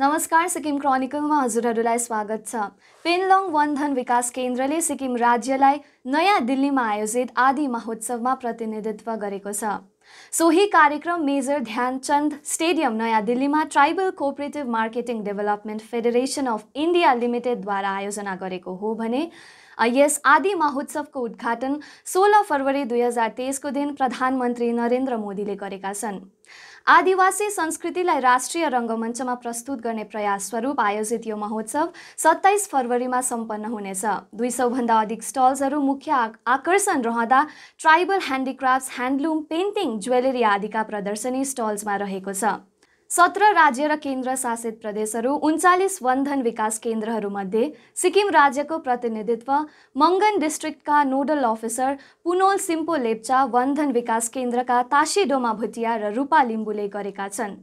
नमस्कार सिक्किम क्रोनिकलमा हजुरहरूलाई स्वागत छ पेनलोङ वनधन विकास केन्द्रले सिक्किम राज्यलाई नयाँ दिल्लीमा आयोजित आदि महोत्सवमा प्रतिनिधित्व गरेको छ सोही कार्यक्रम मेजर ध्यानचन्द स्टेडियम नयाँ दिल्लीमा tribal cooperative marketing development federation of India लिमिटेडद्वारा आयोजना गरेको हो भने यस आदि महोत्सवको उद्घाटन सोह्र फरवरी दुई हजार तेइसको दिन प्रधानमन्त्री नरेन्द्र मोदीले गरेका छन् आदिवासी संस्कृतिलाई राष्ट्रिय रङ्गमञ्चमा प्रस्तुत गर्ने प्रयास स्वरूप आयोजित यो महोत्सव सत्ताइस फरवरीमा सम्पन्न हुनेछ दुई सौभन्दा अधिक स्टल्सहरू मुख्य आकर्षण रहँदा tribal handicraft handloom painting jewellery आदिका प्रदर्शनी स्टल्समा रहेको छ सत्र राज्य र केन्द्र शासित प्रदेशहरू उन्चालिस वन्धन विकास केन्द्रहरूमध्ये सिक्किम राज्यको प्रतिनिधित्व मङ्गन डिस्ट्रिक्टका नोडल अफिसर पुनोल सिम्पो लेप्चा वन्धन विकास केन्द्रका ताशी डोमा भुटिया र रूपा लिम्बुले गरेका छन्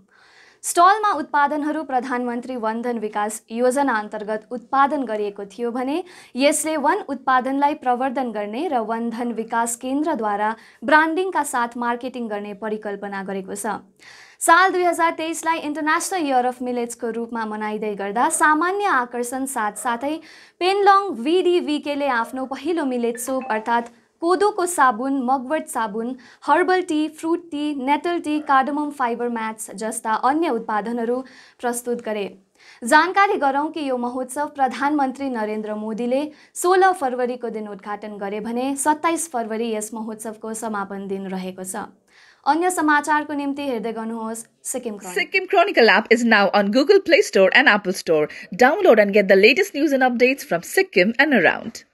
स्टलमा उत्पादनहरू प्रधानमन्त्री वन्धन विकास योजना अन्तर्गत उत्पादन गरिएको थियो भने यसले वन उत्पादनलाई प्रवर्धन गर्ने र वन्धन विकास केन्द्रद्वारा ब्रान्डिङका साथ मार्केटिङ गर्ने परिकल्पना गरेको छ साल दुई हजार तेइसलाई इन्टरनेसनल इयर अफ मिलेट्सको रूपमा मनाइँदै गर्दा सामान्य आकर्षण साथसाथै पेनलोङ भिडिभिकेले आफ्नो पहिलो मिलेट सोप अर्थात् कोदोको साबुन मगवट साबुन herbal tea fruit tea nettle tea cardamom fibre mats जस्ता अन्य उत्पादनहरू प्रस्तुत गरे जानकारी गरौँ कि यो महोत्सव प्रधानमन्त्री नरेन्द्र मोदीले सोह्र फरवरीको दिन उद्घाटन गरे भने सत्ताइस फरवरी यस महोत्सवको समापन दिन रहेको छ अन्य समाचारको निम्ति हेर्दै गर्नुहोस् Sikkim Sikkim Chronicle app is now on Google play store and Apple store download and get the latest news and updates from Sikkim and around